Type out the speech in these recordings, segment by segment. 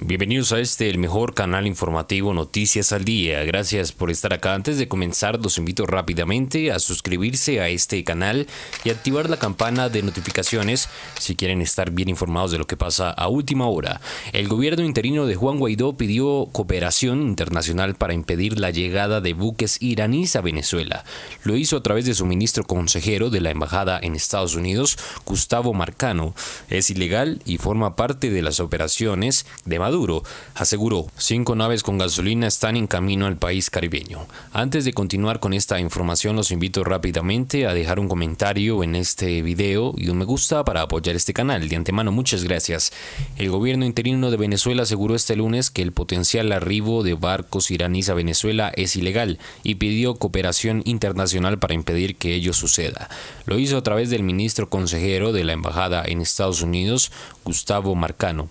Bienvenidos a este, el mejor canal informativo Noticias al Día. Gracias por estar acá. Antes de comenzar, los invito rápidamente a suscribirse a este canal y activar la campana de notificaciones si quieren estar bien informados de lo que pasa a última hora. El gobierno interino de Juan Guaidó pidió cooperación internacional para impedir la llegada de buques iraníes a Venezuela. Lo hizo a través de su ministro consejero de la Embajada en Estados Unidos, Gustavo Marcano. Es ilegal y forma parte de las operaciones de Maduro, aseguró, cinco naves con gasolina están en camino al país caribeño. Antes de continuar con esta información, los invito rápidamente a dejar un comentario en este video y un me gusta para apoyar este canal. De antemano, muchas gracias. El gobierno interino de Venezuela aseguró este lunes que el potencial arribo de barcos iraníes a Venezuela es ilegal y pidió cooperación internacional para impedir que ello suceda. Lo hizo a través del ministro consejero de la Embajada en Estados Unidos, Gustavo Marcano.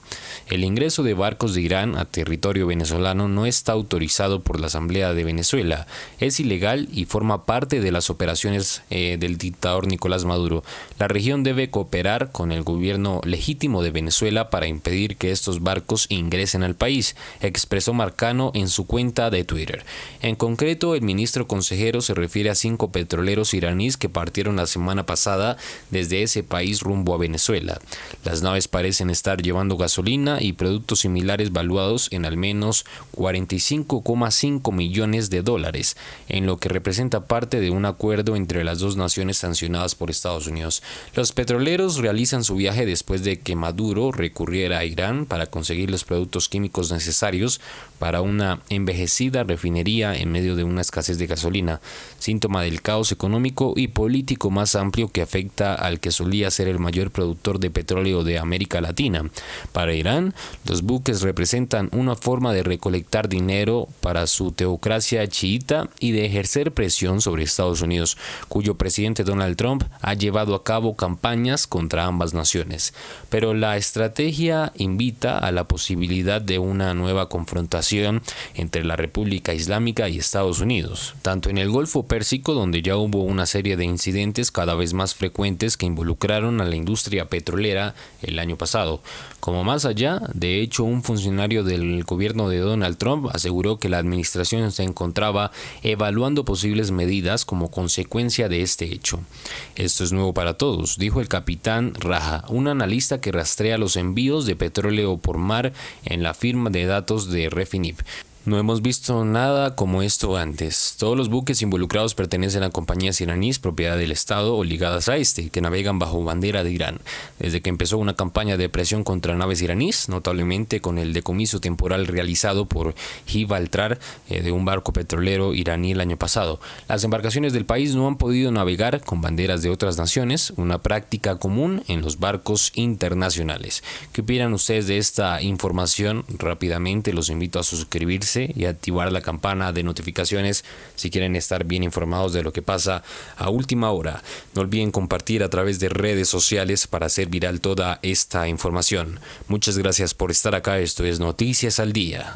El ingreso de barcos de Irán a territorio venezolano no está autorizado por la Asamblea de Venezuela, es ilegal y forma parte de las operaciones eh, del dictador Nicolás Maduro. La región debe cooperar con el gobierno legítimo de Venezuela para impedir que estos barcos ingresen al país, expresó Marcano en su cuenta de Twitter. En concreto, el ministro consejero se refiere a cinco petroleros iraníes que partieron la semana pasada desde ese país rumbo a Venezuela. Las naves parecen estar llevando gasolina y productos similares valuados en al menos 45,5 millones de dólares, en lo que representa parte de un acuerdo entre las dos naciones sancionadas por Estados Unidos. Los petroleros realizan su viaje después de que Maduro recurriera a Irán para conseguir los productos químicos necesarios para una envejecida refinería en medio de una escasez de gasolina, síntoma del caos económico y político más amplio que afecta al que solía ser el mayor productor de petróleo de América Latina. Para Irán, los representan una forma de recolectar dinero para su teocracia chiita y de ejercer presión sobre Estados Unidos, cuyo presidente Donald Trump ha llevado a cabo campañas contra ambas naciones. Pero la estrategia invita a la posibilidad de una nueva confrontación entre la República Islámica y Estados Unidos, tanto en el Golfo Pérsico, donde ya hubo una serie de incidentes cada vez más frecuentes que involucraron a la industria petrolera el año pasado, como más allá, de hecho, un funcionario del gobierno de Donald Trump aseguró que la administración se encontraba evaluando posibles medidas como consecuencia de este hecho. Esto es nuevo para todos, dijo el capitán Raja, un analista que rastrea los envíos de petróleo por mar en la firma de datos de Refinip, no hemos visto nada como esto antes. Todos los buques involucrados pertenecen a compañías iraníes propiedad del Estado o ligadas a este, que navegan bajo bandera de Irán. Desde que empezó una campaña de presión contra naves iraníes, notablemente con el decomiso temporal realizado por Gibraltar eh, de un barco petrolero iraní el año pasado, las embarcaciones del país no han podido navegar con banderas de otras naciones, una práctica común en los barcos internacionales. ¿Qué opinan ustedes de esta información? Rápidamente los invito a suscribirse y activar la campana de notificaciones si quieren estar bien informados de lo que pasa a última hora. No olviden compartir a través de redes sociales para hacer viral toda esta información. Muchas gracias por estar acá. Esto es Noticias al Día.